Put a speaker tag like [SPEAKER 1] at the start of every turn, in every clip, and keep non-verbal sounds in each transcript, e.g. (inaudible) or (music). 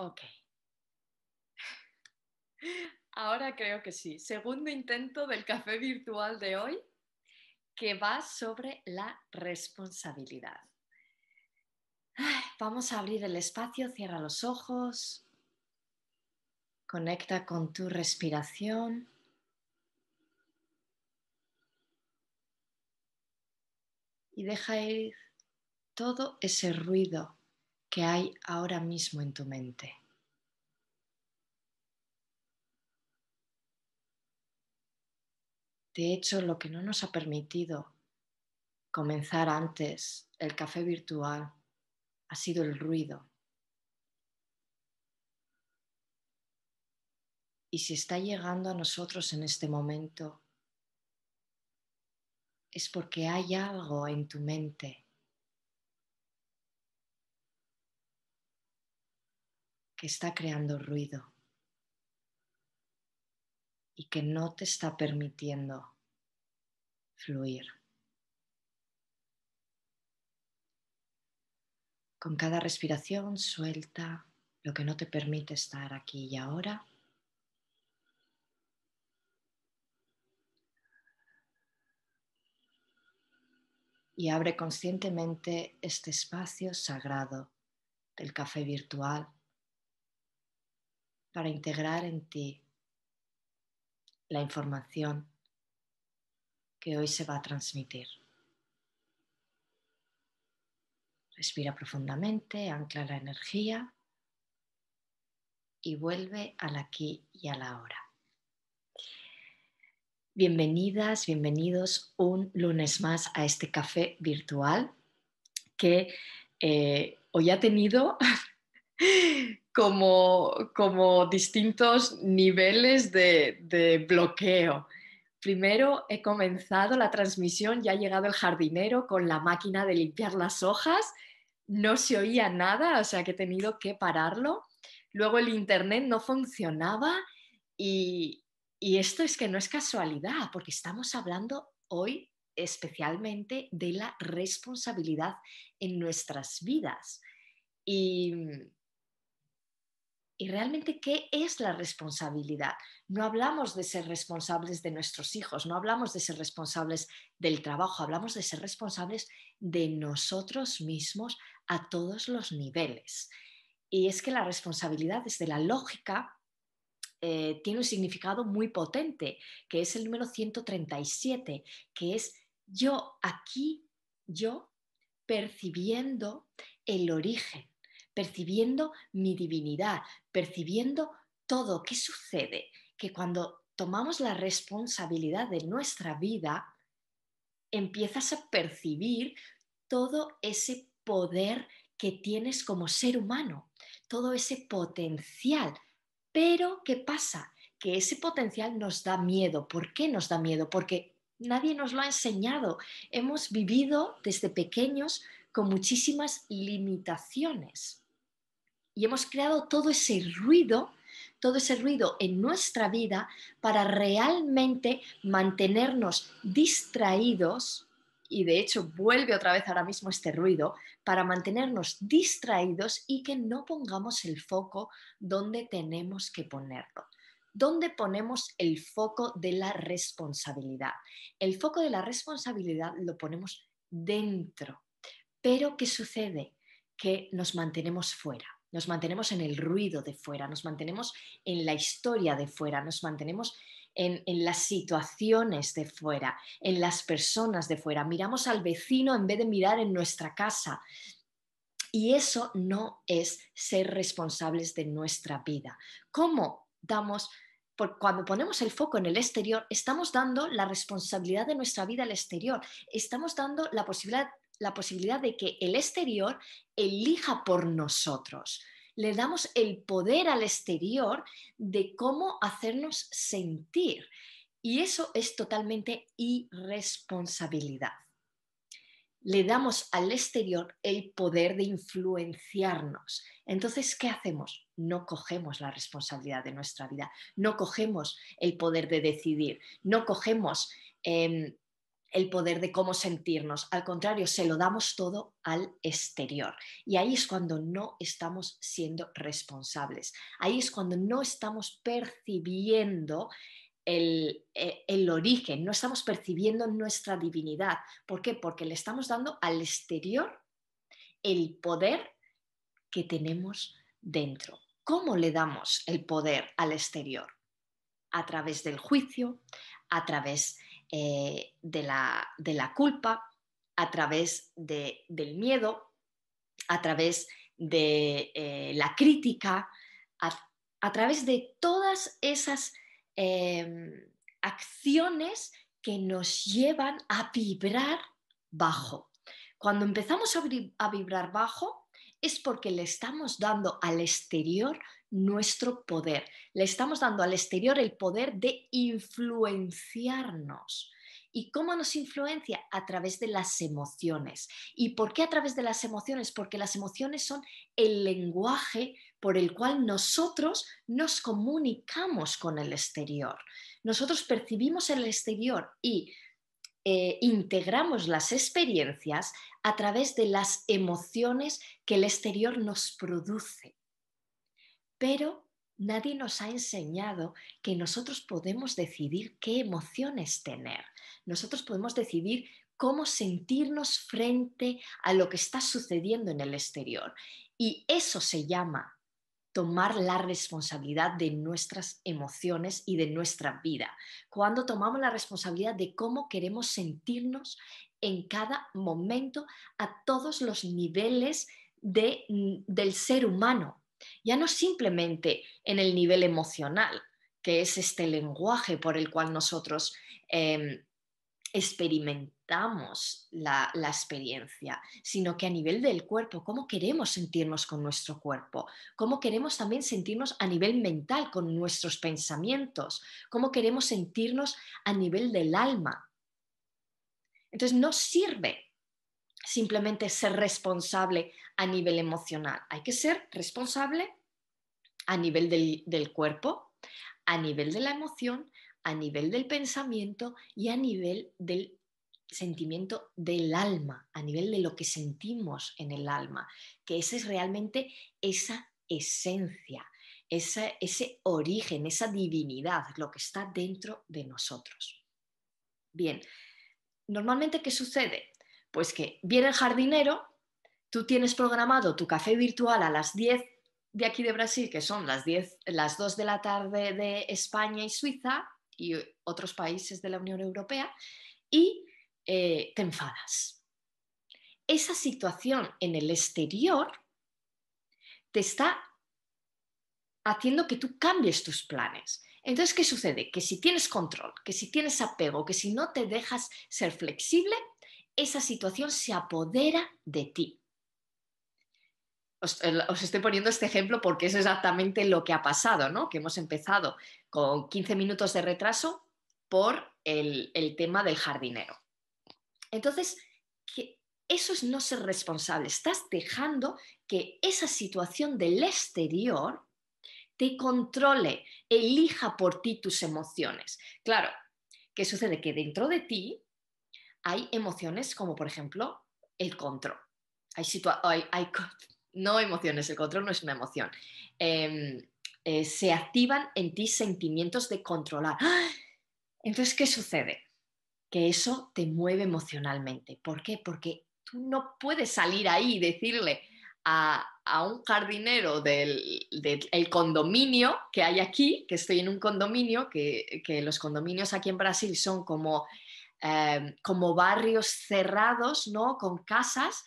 [SPEAKER 1] Ok. Ahora creo que sí. Segundo intento del café virtual de hoy, que va sobre la responsabilidad. Vamos a abrir el espacio, cierra los ojos, conecta con tu respiración. Y deja ir todo ese ruido que hay ahora mismo en tu mente. De hecho, lo que no nos ha permitido comenzar antes el café virtual ha sido el ruido. Y si está llegando a nosotros en este momento, es porque hay algo en tu mente está creando ruido y que no te está permitiendo fluir. Con cada respiración suelta lo que no te permite estar aquí y ahora. Y abre conscientemente este espacio sagrado del café virtual para integrar en ti la información que hoy se va a transmitir. Respira profundamente, ancla la energía y vuelve al aquí y a la hora. Bienvenidas, bienvenidos un lunes más a este café virtual que eh, hoy ha tenido como, como distintos niveles de, bloqueo. Primero he comenzado la transmisión, ya ha llegado el jardinero con la máquina de limpiar las hojas, no se oía nada, o sea que he tenido que pararlo. Luego el internet no funcionaba y, y esto es que no es casualidad, porque estamos hablando hoy especialmente de la responsabilidad en nuestras vidas. Y, ¿Y realmente qué es la responsabilidad? No hablamos de ser responsables de nuestros hijos, no hablamos de ser responsables del trabajo, hablamos de ser responsables de nosotros mismos a todos los niveles. Y es que la responsabilidad desde la lógica eh, tiene un significado muy potente, que es el número 137, que es yo aquí, yo percibiendo el origen percibiendo mi divinidad, percibiendo todo. ¿Qué sucede? Que cuando tomamos la responsabilidad de nuestra vida, empiezas a percibir todo ese poder que tienes como ser humano, todo ese potencial. Pero, ¿qué pasa? Que ese potencial nos da miedo. ¿Por qué nos da miedo? Porque nadie nos lo ha enseñado. Hemos vivido desde pequeños con muchísimas limitaciones y hemos creado todo ese ruido, todo ese ruido en nuestra vida para realmente mantenernos distraídos, y de hecho vuelve otra vez ahora mismo este ruido, para mantenernos distraídos y que no pongamos el foco donde tenemos que ponerlo. ¿Dónde ponemos el foco de la responsabilidad? El foco de la responsabilidad lo ponemos dentro. Pero ¿qué sucede? Que nos mantenemos fuera nos mantenemos en el ruido de fuera, nos mantenemos en la historia de fuera, nos mantenemos en, las situaciones de fuera, en las personas de fuera. Miramos al vecino en vez de mirar en nuestra casa. Y eso no es ser responsables de nuestra vida. ¿Cómo damos, cuando ponemos el foco en el exterior, estamos dando la responsabilidad de nuestra vida al exterior? Estamos dando la posibilidad, la posibilidad de que el exterior elija por nosotros le damos el poder al exterior de cómo hacernos sentir. Y eso es totalmente irresponsabilidad. Le damos al exterior el poder de influenciarnos. Entonces, ¿qué hacemos? No cogemos la responsabilidad de nuestra vida, no cogemos el poder de decidir, no cogemos em, el poder de cómo sentirnos. Al contrario, se lo damos todo al exterior. Y ahí es cuando no estamos siendo responsables. Ahí es cuando no estamos percibiendo eh, el, origen, no estamos percibiendo nuestra divinidad. ¿Por qué? Porque le estamos dando al exterior el poder que tenemos dentro. ¿Cómo le damos el poder al exterior? A través del juicio, a través eh, de, la, culpa, a través del miedo, a través de eh, la crítica, a, través de todas esas em, acciones que nos llevan a vibrar bajo. Cuando empezamos a, vibrar bajo, es porque le estamos dando al exterior nuestro poder, le estamos dando al exterior el poder de influenciarnos. ¿Y cómo nos influencia? A través de las emociones. ¿Y por qué a través de las emociones? Porque las emociones son el lenguaje por el cual nosotros nos comunicamos con el exterior. Nosotros percibimos el exterior y eh, integramos las experiencias a través de las emociones que el exterior nos produce. Pero nadie nos ha enseñado que nosotros podemos decidir qué emociones tener. Nosotros podemos decidir cómo sentirnos frente a lo que está sucediendo en el exterior. Y eso se llama tomar la responsabilidad de nuestras emociones y de nuestra vida. Cuando tomamos la responsabilidad de cómo queremos sentirnos en cada momento a todos los niveles mm, del ser humano, ya no simplemente en el nivel emocional, que es este lenguaje por el cual nosotros em, experimentamos la, experiencia, sino que a nivel del cuerpo, cómo queremos sentirnos con nuestro cuerpo, cómo queremos también sentirnos a nivel mental con nuestros pensamientos, cómo queremos sentirnos a nivel del alma. Entonces, no sirve simplemente ser responsable a nivel emocional. Hay que ser responsable a nivel del, cuerpo, a nivel de la emoción, a nivel del pensamiento y a nivel del sentimiento del alma, a nivel de lo que sentimos en el alma, que esa es realmente esa esencia, ese origen, esa divinidad, lo que está dentro de nosotros. Bien, normalmente, ¿qué sucede? Pues que viene el jardinero, tú tienes programado tu café virtual a las 10 de aquí de Brasil, que son las, las 2 de la tarde de España y Suiza y otros países de la Unión Europea, y eh, te enfadas. Esa situación en el exterior te está haciendo que tú cambies tus planes. Entonces, ¿qué sucede? Que si tienes control, que si tienes apego, que si no te dejas ser flexible, esa situación se apodera de ti. Os, estoy poniendo este ejemplo porque es exactamente lo que ha pasado, ¿no? Que hemos empezado con 15 minutos de retraso por el, tema del jardinero. Entonces, eso es no ser responsable. Estás dejando que esa situación del exterior te controle, elija por ti tus emociones. Claro, ¿qué sucede? Que dentro de ti hay emociones como por ejemplo el control. Hay, hay, no emociones, el control no es una emoción. Em, eh, se activan en ti sentimientos de controlar. ¡Ah! Entonces, ¿qué sucede? Que eso te mueve emocionalmente. ¿Por qué? Porque tú no puedes salir ahí y decirle a, a un jardinero del, del condominio que hay aquí, que estoy en un condominio, que, que los condominios aquí en Brasil son como, eh, como barrios cerrados, ¿no? Con casas.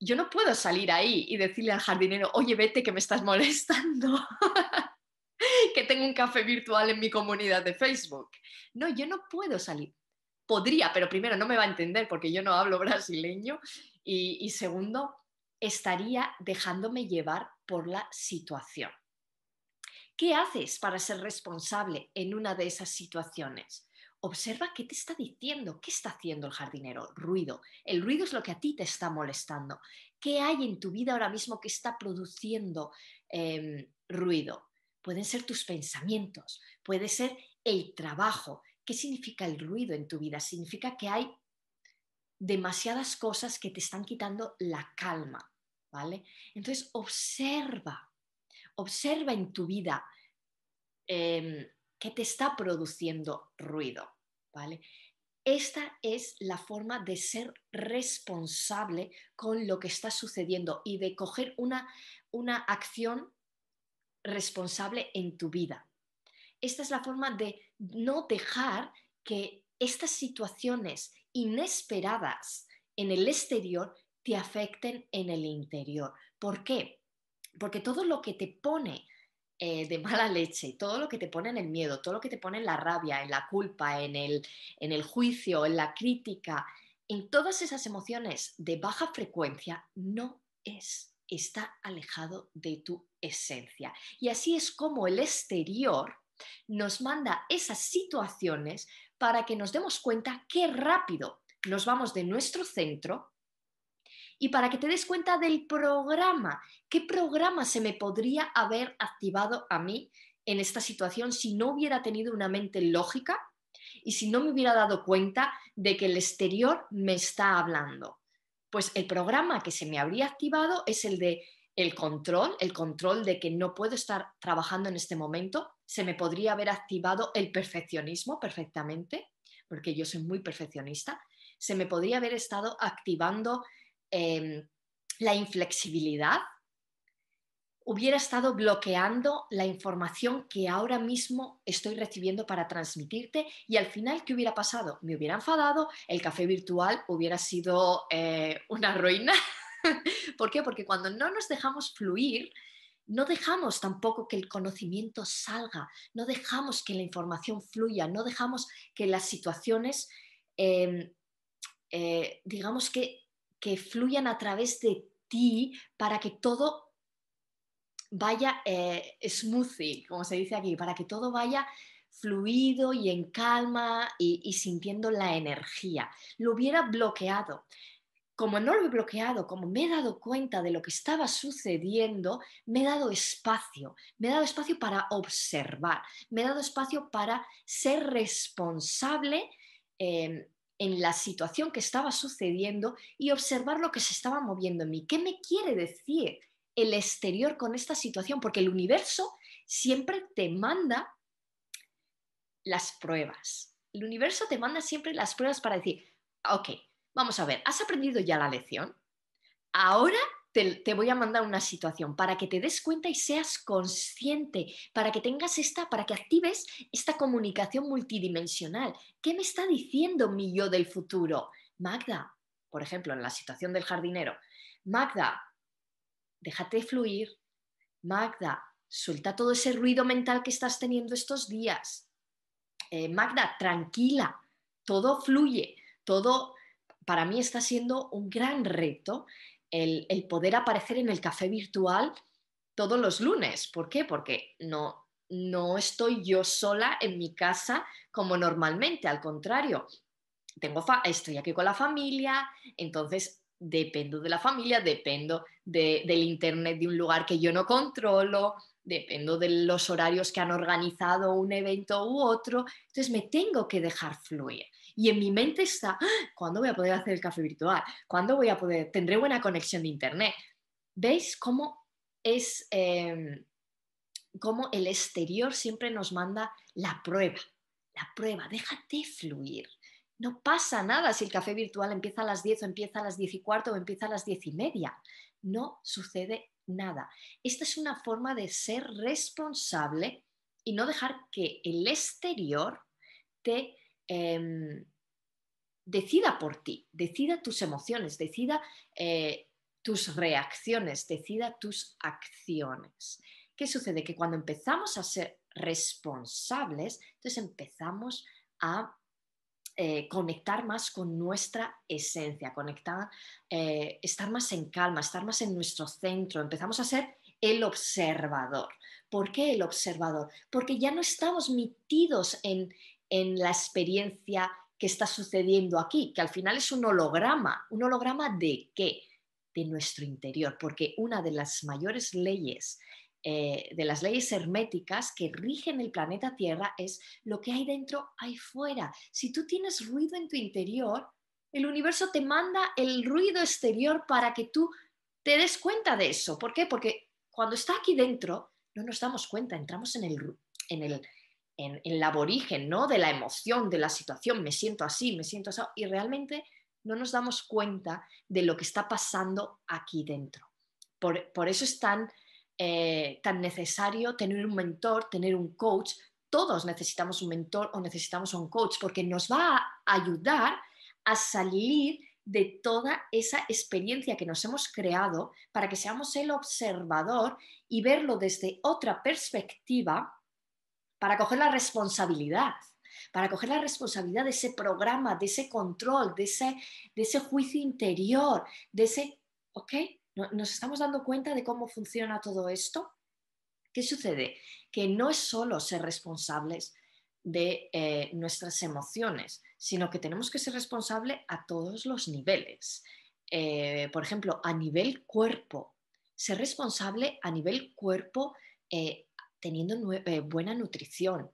[SPEAKER 1] Yo no puedo salir ahí y decirle al jardinero, oye, vete que me estás molestando, (laughs) que tengo un café virtual en mi comunidad de Facebook. No, yo no puedo salir. Podría, pero primero no me va a entender porque yo no hablo brasileño y, y segundo, estaría dejándome llevar por la situación. ¿Qué haces para ser responsable en una de esas situaciones? Observa qué te está diciendo, qué está haciendo el jardinero, ruido. El ruido es lo que a ti te está molestando. ¿Qué hay en tu vida ahora mismo que está produciendo em, ruido? Pueden ser tus pensamientos, puede ser el trabajo. ¿Qué significa el ruido en tu vida? Significa que hay demasiadas cosas que te están quitando la calma, ¿vale? Entonces observa, observa en tu vida eh, qué te está produciendo ruido, ¿vale? Esta es la forma de ser responsable con lo que está sucediendo y de coger una acción responsable en tu vida. Esta es la forma de no dejar que estas situaciones inesperadas en el exterior te afecten en el interior. ¿Por qué? Porque todo lo que te pone eh, de mala leche, todo lo que te pone en el miedo, todo lo que te pone en la rabia, en la culpa, en el, en el juicio, en la crítica, en todas esas emociones de baja frecuencia, no es, está alejado de tu esencia. Y así es como el exterior nos manda esas situaciones para que nos demos cuenta qué rápido nos vamos de nuestro centro y para que te des cuenta del programa, qué programa se me podría haber activado a mí en esta situación si no hubiera tenido una mente lógica y si no me hubiera dado cuenta de que el exterior me está hablando. Pues el programa que se me habría activado es el de el control, el control de que no puedo estar trabajando en este momento, se me podría haber activado el perfeccionismo perfectamente, porque yo soy muy perfeccionista, se me podría haber estado activando em, la inflexibilidad, hubiera estado bloqueando la información que ahora mismo estoy recibiendo para transmitirte y al final, ¿qué hubiera pasado? Me hubiera enfadado, el café virtual hubiera sido eh, una ruina. (laughs) ¿Por qué? Porque cuando no nos dejamos fluir, no dejamos tampoco que el conocimiento salga, no dejamos que la información fluya, no dejamos que las situaciones, em, eh, digamos que, que, fluyan a través de ti para que todo vaya eh, smoothie, como se dice aquí, para que todo vaya fluido y en calma y sintiendo la energía. Lo hubiera bloqueado como no lo he bloqueado, como me he dado cuenta de lo que estaba sucediendo, me he dado espacio, me he dado espacio para observar, me he dado espacio para ser responsable eh, en la situación que estaba sucediendo y observar lo que se estaba moviendo en mí. ¿Qué me quiere decir el exterior con esta situación? Porque el universo siempre te manda las pruebas. El universo te manda siempre las pruebas para decir, ok, vamos a ver, ¿has aprendido ya la lección? Ahora te, voy a mandar una situación para que te des cuenta y seas consciente, para que tengas esta, para que actives esta comunicación multidimensional. ¿Qué me está diciendo mi yo del futuro? Magda, por ejemplo, en la situación del jardinero. Magda, déjate fluir. Magda, suelta todo ese ruido mental que estás teniendo estos días. Eh, Magda, tranquila, todo fluye, todo para mí está siendo un gran reto el, poder aparecer en el café virtual todos los lunes. ¿Por qué? Porque no, no estoy yo sola en mi casa como normalmente, al contrario. Tengo estoy aquí con la familia, entonces dependo de la familia, dependo del internet de un lugar que yo no controlo, dependo de los horarios que han organizado un evento u otro, entonces me tengo que dejar fluir y en mi mente está, ah, ¿cuándo voy a poder hacer el café virtual? ¿Cuándo voy a poder, tendré buena conexión de Internet? ¿Veis cómo es, em, cómo el exterior siempre nos manda la prueba? La prueba, déjate fluir. No pasa nada si el café virtual empieza a las 10 o empieza a las 10 y cuarto o empieza a las 10 y media. No sucede nada. Esta es una forma de ser responsable y no dejar que el exterior te Em, decida por ti, decida tus emociones, decida eh, tus reacciones, decida tus acciones. ¿Qué sucede? Que cuando empezamos a ser responsables, entonces empezamos a eh, conectar más con nuestra esencia, conectar, eh, estar más en calma, estar más en nuestro centro, empezamos a ser el observador. ¿Por qué el observador? Porque ya no estamos metidos en, en la experiencia que está sucediendo aquí, que al final es un holograma. ¿Un holograma de qué? De nuestro interior, porque una de las mayores leyes, eh, de las leyes herméticas que rigen el planeta Tierra es lo que hay dentro, hay fuera. Si tú tienes ruido en tu interior, el universo te manda el ruido exterior para que tú te des cuenta de eso. ¿Por qué? Porque cuando está aquí dentro, no nos damos cuenta, entramos en el en, el aborigen, ¿no? De la emoción, de la situación, me siento así, me siento así, y realmente no nos damos cuenta de lo que está pasando aquí dentro. Por, eso es tan, eh, tan necesario tener un mentor, tener un coach. Todos necesitamos un mentor o necesitamos un coach porque nos va a ayudar a salir de toda esa experiencia que nos hemos creado para que seamos el observador y verlo desde otra perspectiva para coger la responsabilidad, para coger la responsabilidad de ese programa, de ese control, de ese, de ese juicio interior, de ese, ¿ok? ¿Nos estamos dando cuenta de cómo funciona todo esto? ¿Qué sucede? Que no es solo ser responsables de eh, nuestras emociones, sino que tenemos que ser responsables a todos los niveles. Eh, por ejemplo, a nivel cuerpo, ser responsable a nivel cuerpo eh, teniendo eh, buena nutrición,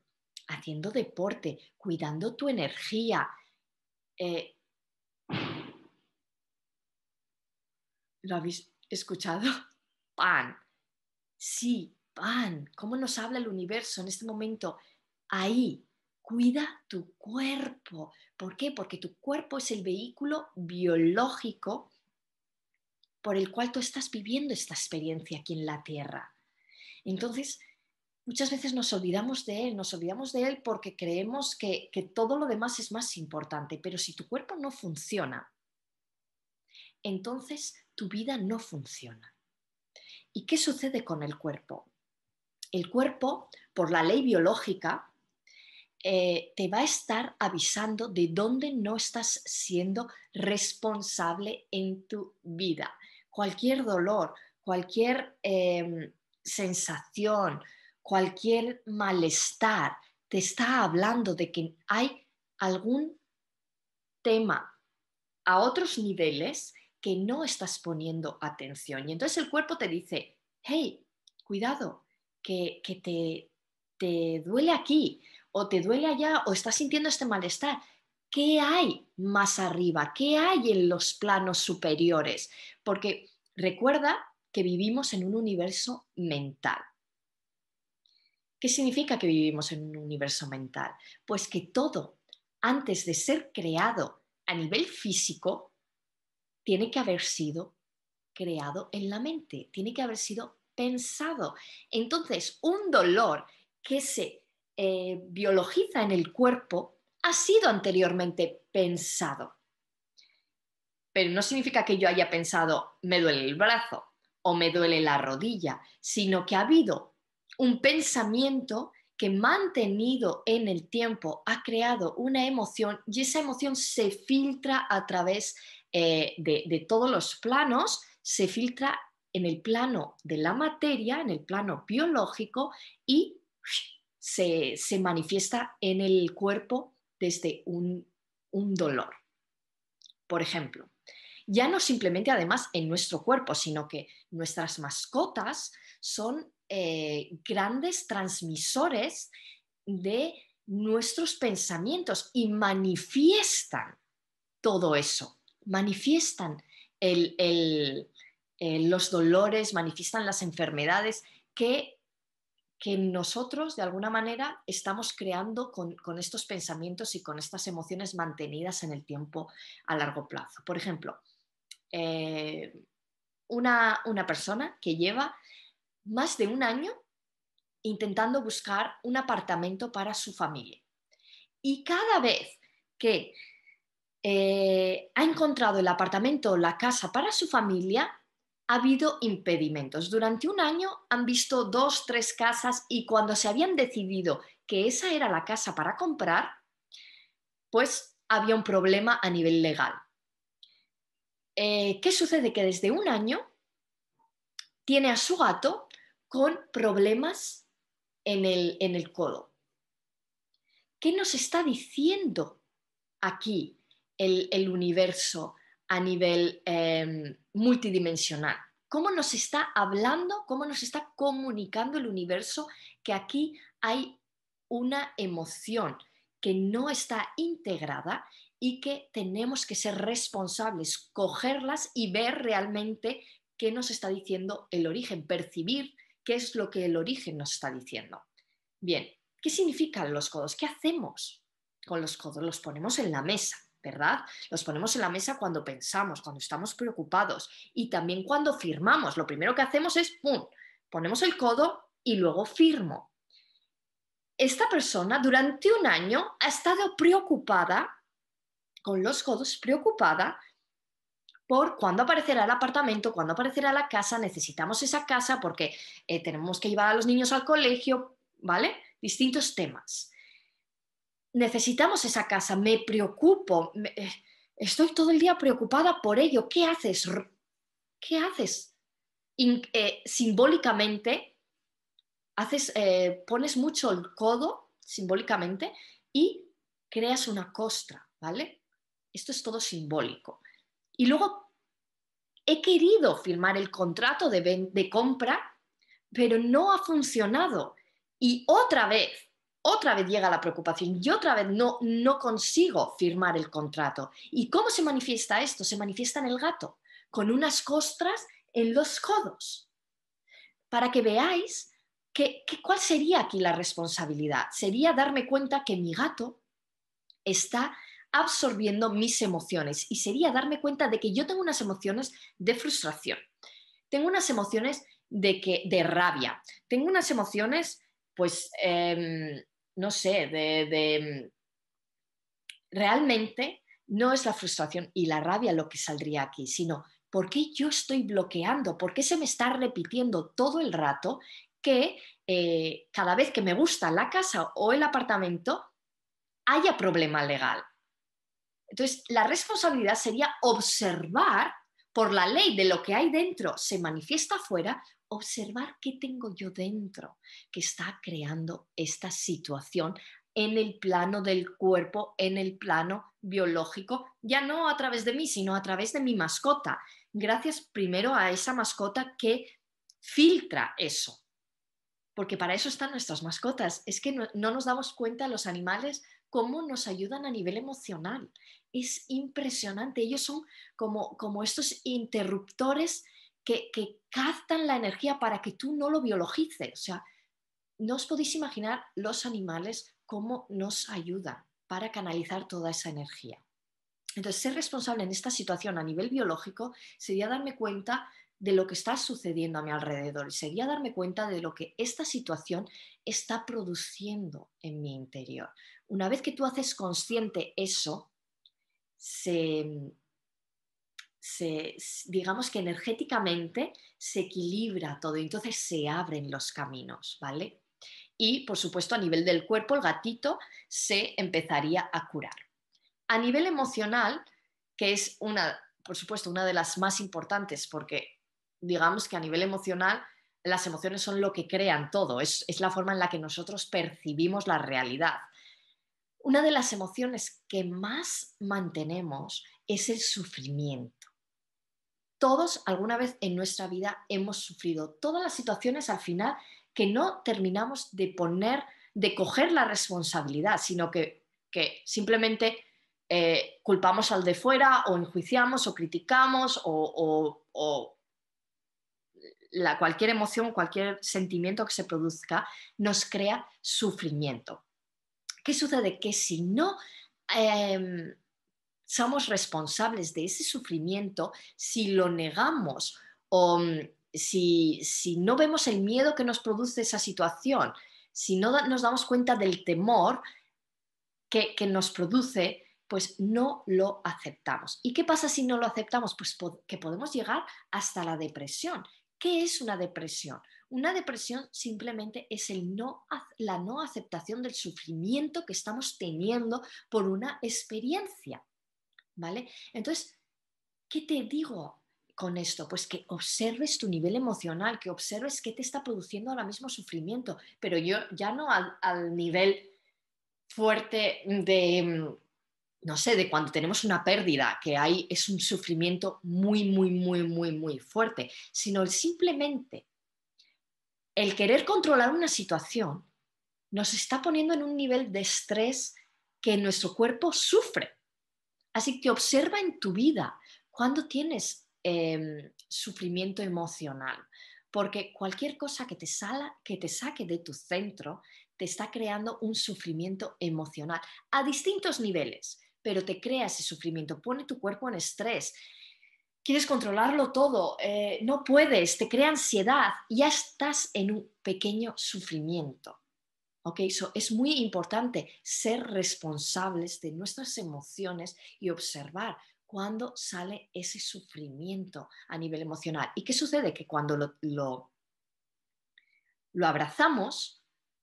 [SPEAKER 1] haciendo deporte, cuidando tu energía. Eh, ¿Lo habéis escuchado? (laughs) Pan. Sí, pan. ¿Cómo nos habla el universo en este momento? Ahí, cuida tu cuerpo. ¿Por qué? Porque tu cuerpo es el vehículo biológico por el cual tú estás viviendo esta experiencia aquí en la Tierra. Entonces, muchas veces nos olvidamos de él, nos olvidamos de él porque creemos que, todo lo demás es más importante, pero si tu cuerpo no funciona, entonces tu vida no funciona. ¿Y qué sucede con el cuerpo? El cuerpo, por la ley biológica, eh, te va a estar avisando de dónde no estás siendo responsable en tu vida. Cualquier dolor, cualquier em, sensación, cualquier malestar, te está hablando de que hay algún tema a otros niveles que no estás poniendo atención. Y entonces el cuerpo te dice, hey, cuidado, que, te, te duele aquí, o te duele allá, o estás sintiendo este malestar. ¿Qué hay más arriba? ¿Qué hay en los planos superiores? Porque recuerda que vivimos en un universo mental. ¿Qué significa que vivimos en un universo mental? Pues que todo, antes de ser creado a nivel físico, tiene que haber sido creado en la mente, tiene que haber sido pensado. Entonces, un dolor que se eh, biologiza en el cuerpo ha sido anteriormente pensado. Pero no significa que yo haya pensado, me duele el brazo o me duele la rodilla, sino que ha habido un pensamiento que mantenido en el tiempo ha creado una emoción y esa emoción se filtra a través eh, de, todos los planos, se filtra en el plano de la materia, en el plano biológico y se, manifiesta en el cuerpo desde un, un, dolor. Por ejemplo, ya no simplemente además en nuestro cuerpo, sino que nuestras mascotas son eh, grandes transmisores de nuestros pensamientos y manifiestan todo eso, manifiestan eh, los dolores, manifiestan las enfermedades que, nosotros de alguna manera estamos creando con, estos pensamientos y con estas emociones mantenidas en el tiempo a largo plazo. Por ejemplo, eh, una, persona que lleva más de un año intentando buscar un apartamento para su familia. Y cada vez que eh, ha encontrado el apartamento o la casa para su familia, ha habido impedimentos. Durante un año han visto dos, tres casas y cuando se habían decidido que esa era la casa para comprar, pues había un problema a nivel legal. Eh, ¿Qué sucede? Que desde un año tiene a su gato con problemas en el, codo. ¿Qué nos está diciendo aquí el, universo a nivel em, multidimensional? ¿Cómo nos está hablando, cómo nos está comunicando el universo que aquí hay una emoción que no está integrada y que tenemos que ser responsables, cogerlas y ver realmente qué nos está diciendo el origen, percibir qué es lo que el origen nos está diciendo. Bien, ¿qué significan los codos? ¿Qué hacemos con los codos? Los ponemos en la mesa, ¿verdad? Los ponemos en la mesa cuando pensamos, cuando estamos preocupados y también cuando firmamos. Lo primero que hacemos es, ¡pum!, ponemos el codo y luego firmo. Esta persona durante un año ha estado preocupada, con los codos, preocupada por cuándo aparecerá el apartamento, cuándo aparecerá la casa, necesitamos esa casa porque eh, tenemos que llevar a los niños al colegio, ¿vale? Distintos temas. Necesitamos esa casa, me preocupo, eh, estoy todo el día preocupada por ello, ¿qué haces? ¿Qué haces? Eh, simbólicamente, haces, pones mucho el codo simbólicamente y creas una costra, ¿vale? Esto es todo simbólico. Y luego he querido firmar el contrato de, compra, pero no ha funcionado. Y otra vez, otra vez llega la preocupación y otra vez no, no consigo firmar el contrato. ¿Y cómo se manifiesta esto? Se manifiesta en el gato, con unas costras en los codos. Para que veáis que, cuál sería aquí la responsabilidad. Sería darme cuenta que mi gato está absorbiendo mis emociones y sería darme cuenta de que yo tengo unas emociones de frustración, tengo unas emociones de, que, de rabia, tengo unas emociones, pues, em, no sé, de, Realmente no es la frustración y la rabia lo que saldría aquí, sino ¿por qué yo estoy bloqueando? ¿Por qué se me está repitiendo todo el rato que eh, cada vez que me gusta la casa o el apartamento haya problema legal? Entonces, la responsabilidad sería observar por la ley de lo que hay dentro, se manifiesta afuera, observar qué tengo yo dentro que está creando esta situación en el plano del cuerpo, en el plano biológico, ya no a través de mí, sino a través de mi mascota. Gracias primero a esa mascota que filtra eso. Porque para eso están nuestras mascotas. Es que no, nos damos cuenta los animales cómo nos ayudan a nivel emocional. Es impresionante. Ellos son como, como estos interruptores que, que captan la energía para que tú no lo biologices. O sea, no os podéis imaginar los animales cómo nos ayudan para canalizar toda esa energía. Entonces, ser responsable en esta situación a nivel biológico sería darme cuenta de lo que está sucediendo a mi alrededor y seguía darme cuenta de lo que esta situación está produciendo en mi interior. Una vez que tú haces consciente eso, se, digamos que energéticamente se equilibra todo y entonces se abren los caminos, ¿vale? Y por supuesto a nivel del cuerpo el gatito se empezaría a curar. A nivel emocional, que es una, por supuesto, una de las más importantes porque digamos que a nivel emocional las emociones son lo que crean todo, es, la forma en la que nosotros percibimos la realidad. Una de las emociones que más mantenemos es el sufrimiento. Todos alguna vez en nuestra vida hemos sufrido. Todas las situaciones al final que no terminamos de poner, de coger la responsabilidad, sino que, simplemente eh, culpamos al de fuera o enjuiciamos o criticamos o la, cualquier emoción, cualquier sentimiento que se produzca, nos crea sufrimiento. ¿Qué sucede? Que si no em, somos responsables de ese sufrimiento, si lo negamos o mm, si, no vemos el miedo que nos produce esa situación, si no nos damos cuenta del temor que, que nos produce, pues no lo aceptamos. ¿Y qué pasa si no lo aceptamos? Pues que podemos llegar hasta la depresión. ¿Qué es una depresión? Una depresión simplemente es la no aceptación del sufrimiento que estamos teniendo por una experiencia. ¿Vale? Entonces, ¿qué te digo con esto? Pues que observes tu nivel emocional, que observes qué te está produciendo ahora mismo sufrimiento, pero yo ya no al nivel fuerte de mm, no sé, de cuando tenemos una pérdida, que hay, es un sufrimiento muy, muy, muy, muy, muy fuerte, sino simplemente el querer controlar una situación nos está poniendo en un nivel de estrés que nuestro cuerpo sufre. Así que observa en tu vida cuando tienes em, sufrimiento emocional, porque cualquier cosa que te, sala, que te saque de tu centro te está creando un sufrimiento emocional a distintos niveles pero te crea ese sufrimiento, pone tu cuerpo en estrés. Quieres controlarlo todo, eh, no puedes, te crea ansiedad, ya estás en un pequeño sufrimiento. Okay, es muy importante ser responsables de nuestras emociones y observar cuándo sale ese sufrimiento a nivel emocional. ¿Y qué sucede? Que cuando lo abrazamos,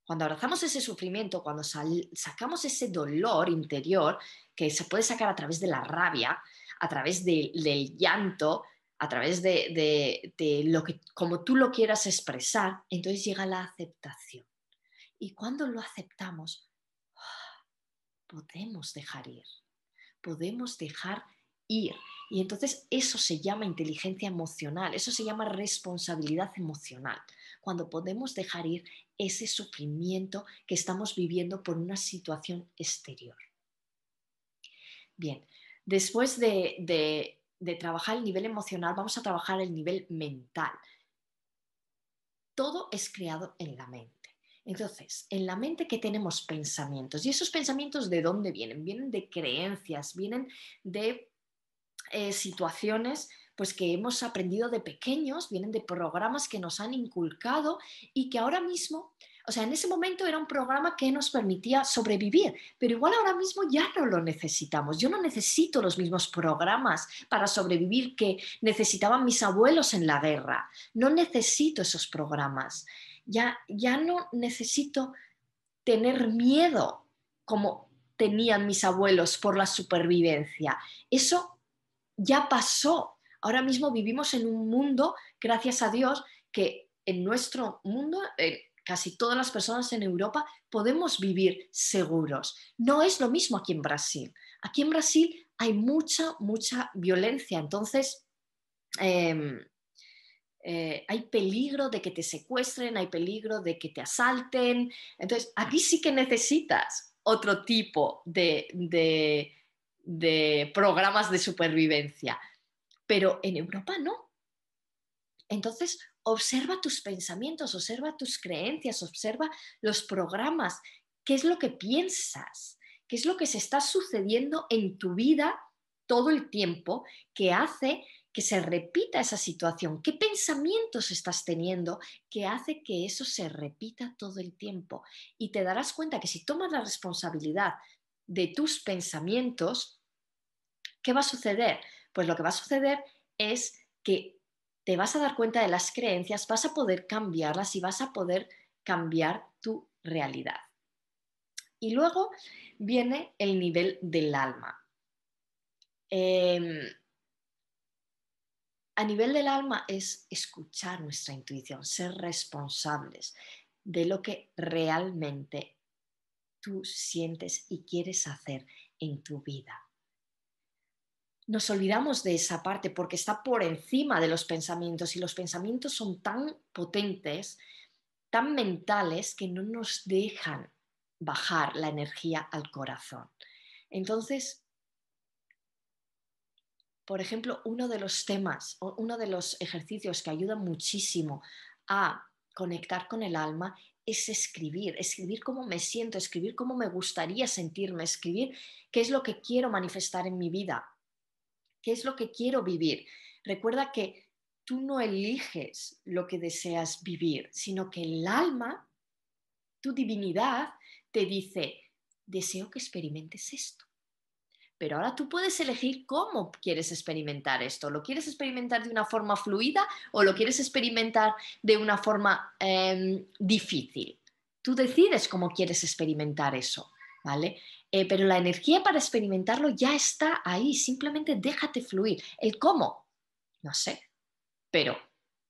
[SPEAKER 1] cuando abrazamos ese sufrimiento, cuando sacamos ese dolor interior que se puede sacar a través de la rabia, a través del llanto, a través de, de, lo que como tú lo quieras expresar, entonces llega la aceptación. Y cuando lo aceptamos, podemos dejar ir, podemos dejar ir. Y entonces eso se llama inteligencia emocional, eso se llama responsabilidad emocional. Cuando podemos dejar ir ese sufrimiento que estamos viviendo por una situación exterior. Bien, después de, trabajar el nivel emocional, vamos a trabajar el nivel mental. Todo es creado en la mente. Entonces, en la mente que tenemos pensamientos, y esos pensamientos de dónde vienen? Vienen de creencias, vienen de eh, situaciones pues que hemos aprendido de pequeños, vienen de programas que nos han inculcado y que ahora mismo, o sea, en ese momento era un programa que nos permitía sobrevivir, pero igual ahora mismo ya no lo necesitamos. Yo no necesito los mismos programas para sobrevivir que necesitaban mis abuelos en la guerra. No necesito esos programas. Ya, ya no necesito tener miedo como tenían mis abuelos por la supervivencia. Eso ya pasó Ahora mismo vivimos en un mundo, gracias a Dios, que en nuestro mundo, eh, casi todas las personas en Europa, podemos vivir seguros. No es lo mismo aquí en Brasil. Aquí en Brasil hay mucha, mucha violencia. Entonces, em, eh, hay peligro de que te secuestren, hay peligro de que te asalten. Entonces, aquí sí que necesitas otro tipo de programas de supervivencia pero en Europa no. Entonces, observa tus pensamientos, observa tus creencias, observa los programas, qué es lo que piensas, qué es lo que se está sucediendo en tu vida todo el tiempo que hace que se repita esa situación, qué pensamientos estás teniendo que hace que eso se repita todo el tiempo. Y te darás cuenta que si tomas la responsabilidad de tus pensamientos, ¿qué va a suceder? pues lo que va a suceder es que te vas a dar cuenta de las creencias, vas a poder cambiarlas y vas a poder cambiar tu realidad. Y luego viene el nivel del alma. Em, a nivel del alma es escuchar nuestra intuición, ser responsables de lo que realmente tú sientes y quieres hacer en tu vida nos olvidamos de esa parte porque está por encima de los pensamientos y los pensamientos son tan potentes, tan mentales que no nos dejan bajar la energía al corazón. Entonces, por ejemplo, uno de los temas, uno de los ejercicios que ayuda muchísimo a conectar con el alma es escribir, escribir cómo me siento, escribir cómo me gustaría sentirme, escribir qué es lo que quiero manifestar en mi vida, ¿Qué es lo que quiero vivir? Recuerda que tú no eliges lo que deseas vivir, sino que el alma, tu divinidad, te dice, deseo que experimentes esto. Pero ahora tú puedes elegir cómo quieres experimentar esto. ¿Lo quieres experimentar de una forma fluida o lo quieres experimentar de una forma em, difícil? Tú decides cómo quieres experimentar eso, ¿vale? Eh, pero la energía para experimentarlo ya está ahí, simplemente déjate fluir. El cómo, no sé, pero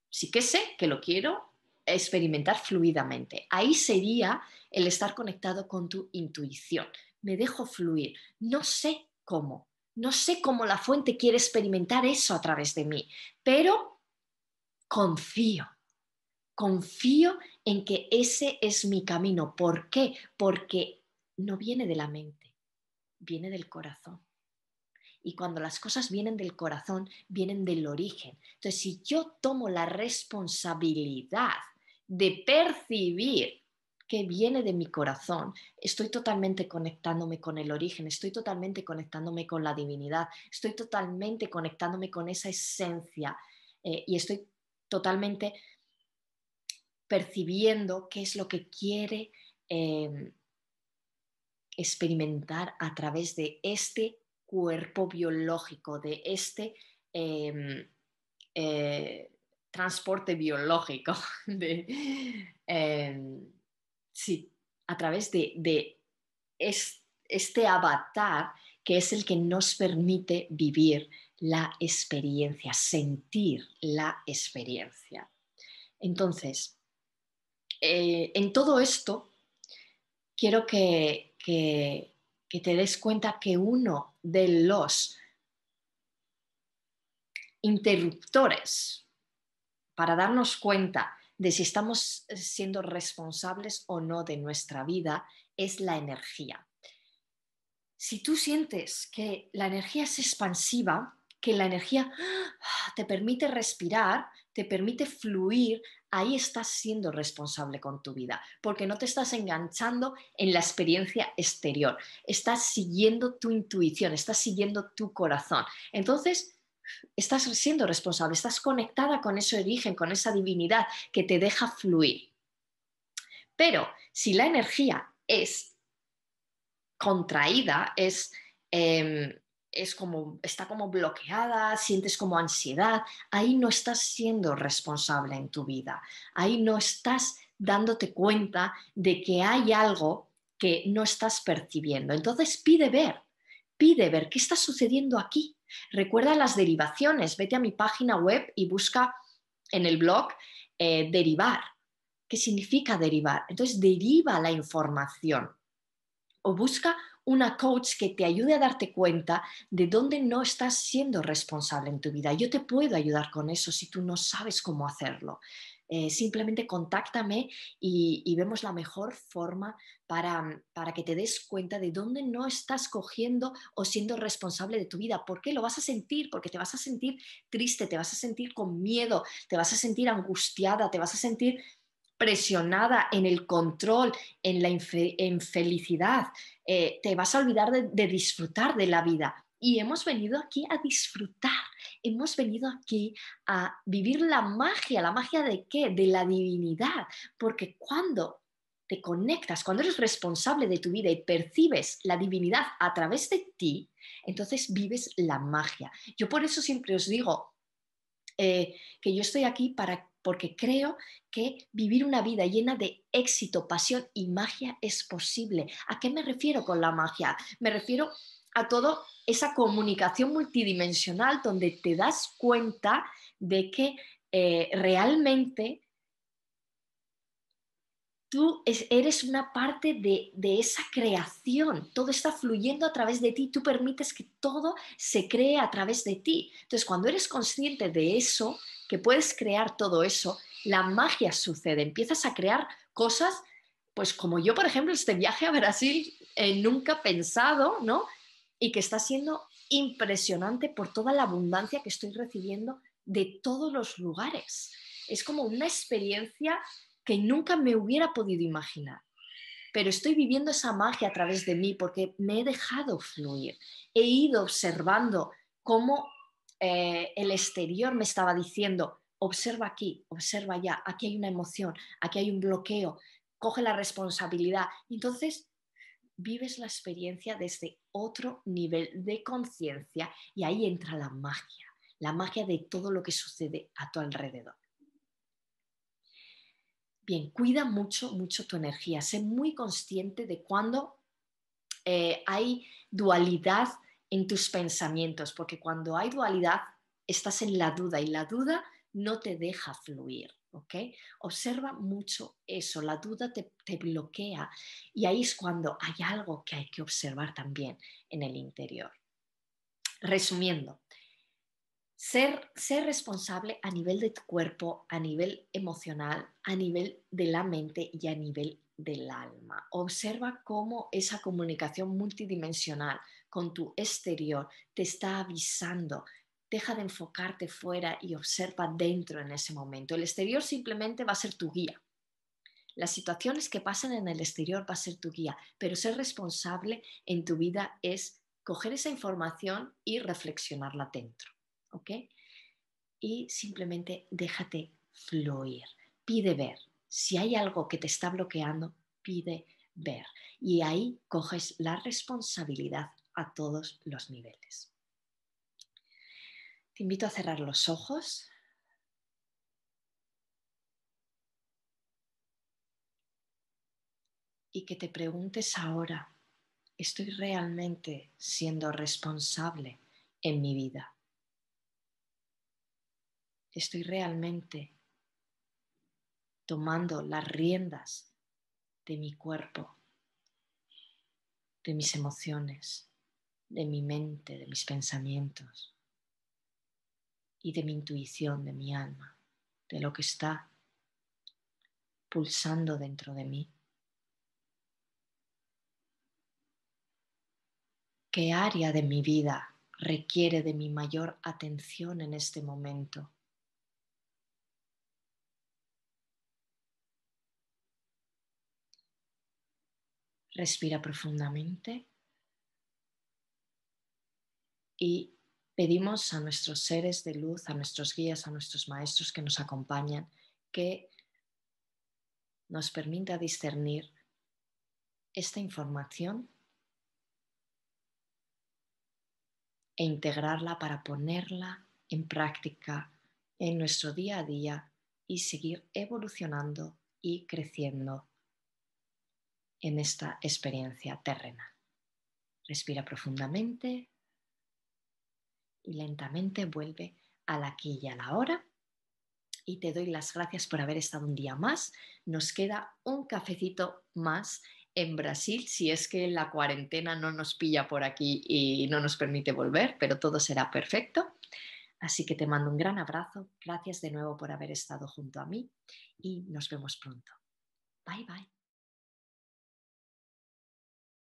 [SPEAKER 1] sí que sé que lo quiero experimentar fluidamente. Ahí sería el estar conectado con tu intuición. Me dejo fluir, no sé cómo, no sé cómo la fuente quiere experimentar eso a través de mí, pero confío, confío en que ese es mi camino. ¿Por qué? Porque no viene de la mente, viene del corazón. Y cuando las cosas vienen del corazón, vienen del origen. Entonces, si yo tomo la responsabilidad de percibir que viene de mi corazón, estoy totalmente conectándome con el origen, estoy totalmente conectándome con la divinidad, estoy totalmente conectándome con esa esencia eh, y estoy totalmente percibiendo qué es lo que quiere eh, experimentar a través de este cuerpo biológico, de este em, eh, transporte biológico, (laughs) em, sí, a través de, este avatar que es el que nos permite vivir la experiencia, sentir la experiencia. Entonces, eh, en todo esto, quiero que, que, te des cuenta que uno de los interruptores para darnos cuenta de si estamos siendo responsables o no de nuestra vida es la energía. Si tú sientes que la energía es expansiva, que la energía ah, te permite respirar, te permite fluir, ahí estás siendo responsable con tu vida, porque no te estás enganchando en la experiencia exterior, estás siguiendo tu intuición, estás siguiendo tu corazón. Entonces, estás siendo responsable, estás conectada con ese origen, con esa divinidad que te deja fluir. Pero si la energía es contraída, es... Em, es como, está como bloqueada, sientes como ansiedad, ahí no estás siendo responsable en tu vida, ahí no estás dándote cuenta de que hay algo que no estás percibiendo. Entonces pide ver, pide ver qué está sucediendo aquí. Recuerda las derivaciones, vete a mi página web y busca en el blog eh, derivar. ¿Qué significa derivar? Entonces deriva la información o busca una coach que te ayude a darte cuenta de dónde no estás siendo responsable en tu vida. Yo te puedo ayudar con eso si tú no sabes cómo hacerlo. Eh, simplemente contáctame y, vemos la mejor forma para, para que te des cuenta de dónde no estás cogiendo o siendo responsable de tu vida. ¿Por qué lo vas a sentir? Porque te vas a sentir triste, te vas a sentir con miedo, te vas a sentir angustiada, te vas a sentir presionada, en el control, en la infelicidad. Eh, te vas a olvidar de, de disfrutar de la vida. Y hemos venido aquí a disfrutar, hemos venido aquí a vivir la magia, la magia de qué? De la divinidad, porque cuando te conectas, cuando eres responsable de tu vida y percibes la divinidad a través de ti, entonces vives la magia. Yo por eso siempre os digo, eh, que yo estoy aquí para, porque creo que vivir una vida llena de éxito, pasión y magia es posible. ¿A qué me refiero con la magia? Me refiero a toda esa comunicación multidimensional donde te das cuenta de que eh, realmente tú eres una parte de, esa creación, todo está fluyendo a través de ti, tú permites que todo se cree a través de ti. Entonces, cuando eres consciente de eso, que puedes crear todo eso, la magia sucede, empiezas a crear cosas, pues como yo, por ejemplo, este viaje a Brasil, eh, nunca pensado, ¿no? Y que está siendo impresionante por toda la abundancia que estoy recibiendo de todos los lugares. Es como una experiencia que nunca me hubiera podido imaginar. Pero estoy viviendo esa magia a través de mí porque me he dejado fluir. He ido observando cómo eh, el exterior me estaba diciendo, observa aquí, observa allá, aquí hay una emoción, aquí hay un bloqueo, coge la responsabilidad. Entonces, vives la experiencia desde otro nivel de conciencia y ahí entra la magia, la magia de todo lo que sucede a tu alrededor. Bien, cuida mucho, mucho tu energía. Sé muy consciente de cuando eh, hay dualidad en tus pensamientos, porque cuando hay dualidad estás en la duda y la duda no te deja fluir. ¿ok? Observa mucho eso, la duda te, te bloquea y ahí es cuando hay algo que hay que observar también en el interior. Resumiendo, ser, responsable a nivel de tu cuerpo, a nivel emocional, a nivel de la mente y a nivel del alma. Observa cómo esa comunicación multidimensional con tu exterior te está avisando. Deja de enfocarte fuera y observa dentro en ese momento. El exterior simplemente va a ser tu guía. Las situaciones que pasan en el exterior va a ser tu guía, pero ser responsable en tu vida es coger esa información y reflexionarla dentro. ¿ok? Y simplemente déjate fluir, pide ver. Si hay algo que te está bloqueando, pide ver. Y ahí coges la responsabilidad a todos los niveles. Te invito a cerrar los ojos. Y que te preguntes ahora, ¿estoy realmente siendo responsable en mi vida? estoy realmente tomando las riendas de mi cuerpo, de mis emociones, de mi mente, de mis pensamientos y de mi intuición, de mi alma, de lo que está pulsando dentro de mí. ¿Qué área de mi vida requiere de mi mayor atención en este momento? Respira profundamente y pedimos a nuestros seres de luz, a nuestros guías, a nuestros maestros que nos acompañan, que nos permita discernir esta información e integrarla para ponerla en práctica en nuestro día a día y seguir evolucionando y creciendo en esta experiencia terrenal. Respira profundamente y lentamente vuelve a la aquí y a la hora. Y te doy las gracias por haber estado un día más. Nos queda un cafecito más en Brasil, si es que la cuarentena no nos pilla por aquí y no nos permite volver, pero todo será perfecto. Así que te mando un gran abrazo. Gracias de nuevo por haber estado junto a mí y nos vemos pronto. Bye bye.